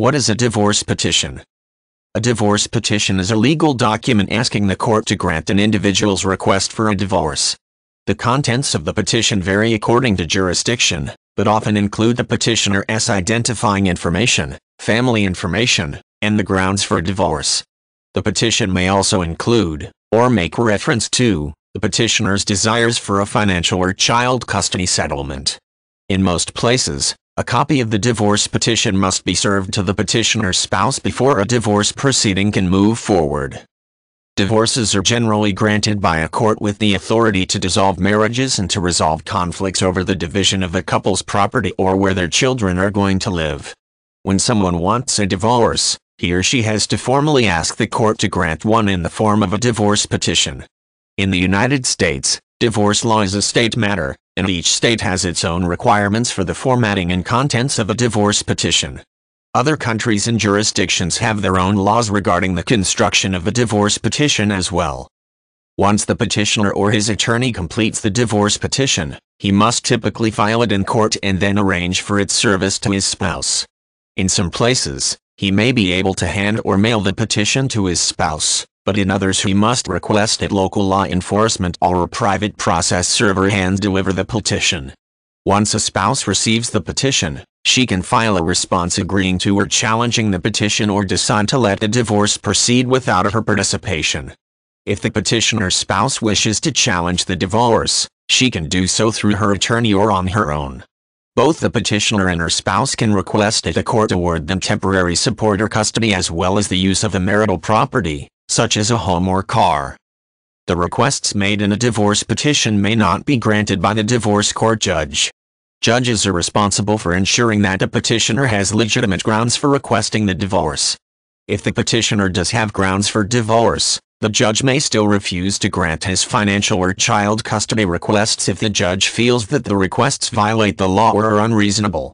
What is a divorce petition? A divorce petition is a legal document asking the court to grant an individual's request for a divorce. The contents of the petition vary according to jurisdiction, but often include the petitioner's identifying information, family information, and the grounds for divorce. The petition may also include, or make reference to, the petitioner's desires for a financial or child custody settlement. In most places, a copy of the divorce petition must be served to the petitioner's spouse before a divorce proceeding can move forward. Divorces are generally granted by a court with the authority to dissolve marriages and to resolve conflicts over the division of a couple's property or where their children are going to live. When someone wants a divorce, he or she has to formally ask the court to grant one in the form of a divorce petition. In the United States, divorce law is a state matter, and each state has its own requirements for the formatting and contents of a divorce petition. Other countries and jurisdictions have their own laws regarding the construction of a divorce petition as well. Once the petitioner or his attorney completes the divorce petition, he must typically file it in court and then arrange for its service to his spouse. In some places, he may be able to hand or mail the petition to his spouse but in others he must request that local law enforcement or a private process server hand deliver the petition. Once a spouse receives the petition, she can file a response agreeing to or challenging the petition or decide to let the divorce proceed without her participation. If the petitioner's spouse wishes to challenge the divorce, she can do so through her attorney or on her own. Both the petitioner and her spouse can request that the court award them temporary support or custody as well as the use of the marital property, such as a home or car. The requests made in a divorce petition may not be granted by the divorce court judge. Judges are responsible for ensuring that a petitioner has legitimate grounds for requesting the divorce. If the petitioner does have grounds for divorce, the judge may still refuse to grant his financial or child custody requests if the judge feels that the requests violate the law or are unreasonable.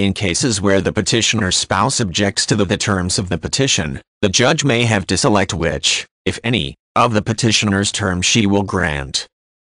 In cases where the petitioner's spouse objects to the, the, terms of the petition, the judge may have to select which, if any, of the petitioner's terms she will grant.